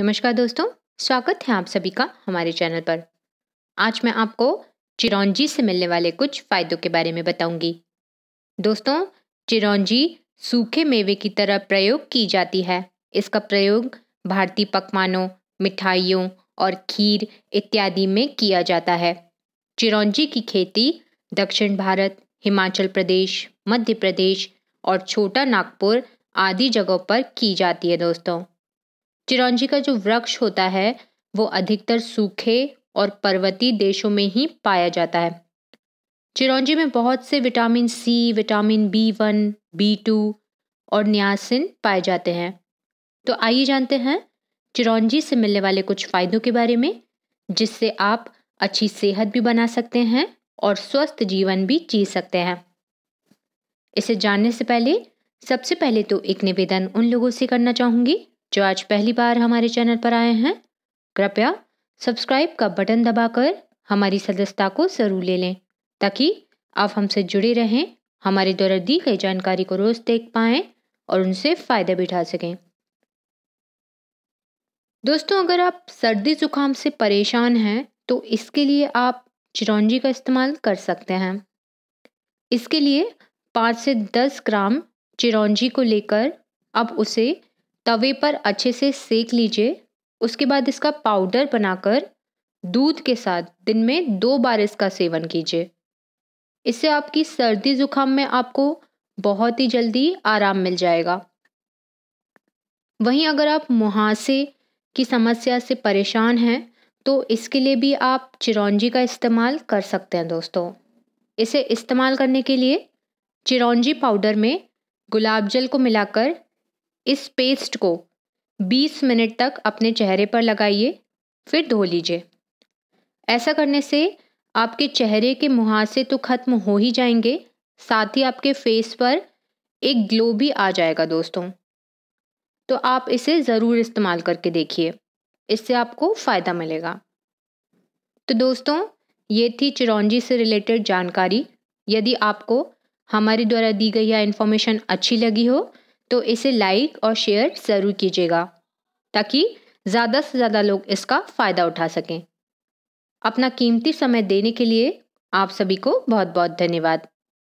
नमस्कार दोस्तों स्वागत है आप सभी का हमारे चैनल पर आज मैं आपको चिरौंजी से मिलने वाले कुछ फ़ायदों के बारे में बताऊंगी। दोस्तों चिरौंजी सूखे मेवे की तरह प्रयोग की जाती है इसका प्रयोग भारतीय पकवानों मिठाइयों और खीर इत्यादि में किया जाता है चिरौंजी की खेती दक्षिण भारत हिमाचल प्रदेश मध्य प्रदेश और छोटा नागपुर आदि जगहों पर की जाती है दोस्तों चिरौंजी का जो वृक्ष होता है वो अधिकतर सूखे और पर्वतीय देशों में ही पाया जाता है चिरौंजी में बहुत से vitamin C vitamin B one B two और न्यासिन पाए जाते हैं तो आइए जानते हैं चिरौंजी से मिलने वाले कुछ फ़ायदों के बारे में जिससे आप अच्छी सेहत भी बना सकते हैं और स्वस्थ जीवन भी जी सकते हैं इसे जानने से पहले सबसे पहले तो एक निवेदन उन लोगों से करना चाहूँगी जो आज पहली बार हमारे चैनल पर आए हैं कृपया सब्सक्राइब का बटन दबाकर हमारी सदस्यता को ज़रूर ले लें ताकि आप हमसे जुड़े रहें हमारे द्वारा दी गई जानकारी को रोज़ देख पाएं और उनसे फ़ायदा भी उठा सकें दोस्तों अगर आप सर्दी ज़ुकाम से परेशान हैं तो इसके लिए आप चिरौंजी का इस्तेमाल कर सकते हैं इसके लिए पाँच से दस ग्राम चिरौंजी को लेकर आप उसे तवे पर अच्छे से सेक लीजिए उसके बाद इसका पाउडर बनाकर दूध के साथ दिन में दो बार इसका सेवन कीजिए इससे आपकी सर्दी जुकाम में आपको बहुत ही जल्दी आराम मिल जाएगा वहीं अगर आप मुहासे की समस्या से परेशान हैं तो इसके लिए भी आप चिरौंजी का इस्तेमाल कर सकते हैं दोस्तों इसे इस्तेमाल करने के लिए चिरौंजी पाउडर में गुलाब जल को मिलाकर इस पेस्ट को 20 मिनट तक अपने चेहरे पर लगाइए फिर धो लीजिए ऐसा करने से आपके चेहरे के मुहासे तो ख़त्म हो ही जाएंगे साथ ही आपके फेस पर एक ग्लो भी आ जाएगा दोस्तों तो आप इसे ज़रूर इस्तेमाल करके देखिए इससे आपको फ़ायदा मिलेगा तो दोस्तों ये थी चिरौंजी से रिलेटेड जानकारी यदि आपको हमारे द्वारा दी गई यह इन्फॉर्मेशन अच्छी लगी हो तो इसे लाइक और शेयर ज़रूर कीजिएगा ताकि ज़्यादा से ज़्यादा लोग इसका फ़ायदा उठा सकें अपना कीमती समय देने के लिए आप सभी को बहुत बहुत धन्यवाद